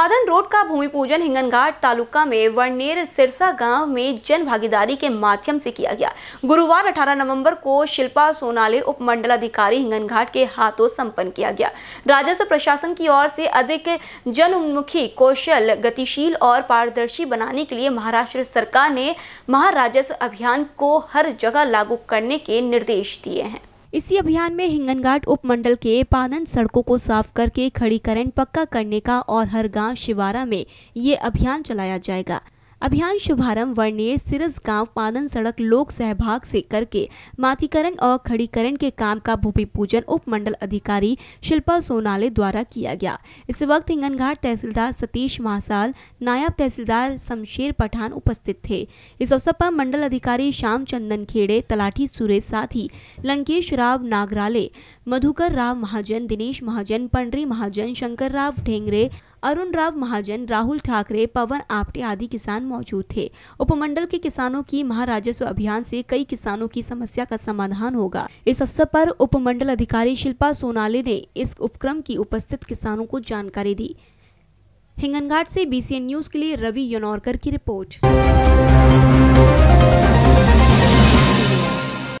पादन road का भूमि पूजन हिंगनघाट तालुका में वर्नेर सिरसा गांव में जन भागीदारी के माध्यम से किया गया गुरुवार 18 नवंबर को शिल्पा सोनाले उप अधिकारी हिंगनघाट के हाथों संपन्न किया गया राजस्व प्रशासन की ओर से अधिक जनमुखी कौशल गतिशील और पारदर्शी बनाने के लिए महाराष्ट्र सरकार ने महाराजस्व अभियान को हर जगह लागू करने के निर्देश दिए हैं इसी अभियान में हिंगनघाट उपमंडल के पानन सड़कों को साफ करके खड़ीकरण पक्का करने का और हर गांव शिवारा में ये अभियान चलाया जाएगा अभियान शुभारंभ वर्नियर सिरस गांव पादन सड़क लोक सहभाग से करके माथीकरण और खड़ीकरण के काम का भूमि पूजन उप मंडल अधिकारी शिल्पा सोनाले द्वारा किया गया इस वक्त हिंगनघाट तहसीलदार सतीश महासाल नायब तहसीलदार शमशेर पठान उपस्थित थे इस अवसर पर मंडल अधिकारी श्याम चंदन खेड़े तलाठी सुरेश साथी लंकेश राव नागराले मधुकर राव महाजन दिनेश महाजन पंडरी महाजन शंकर राव ढेंगरे अरुण राव महाजन राहुल ठाकरे पवन आपटे आदि किसान मौजूद थे उपमंडल के किसानों की महाराजस्व अभियान से कई किसानों की समस्या का समाधान होगा इस अवसर पर उपमंडल अधिकारी शिल्पा सोनाले ने इस उपक्रम की उपस्थित किसानों को जानकारी दी हिंगनघाट से बीसीएन न्यूज के लिए रवि यनौरकर की रिपोर्ट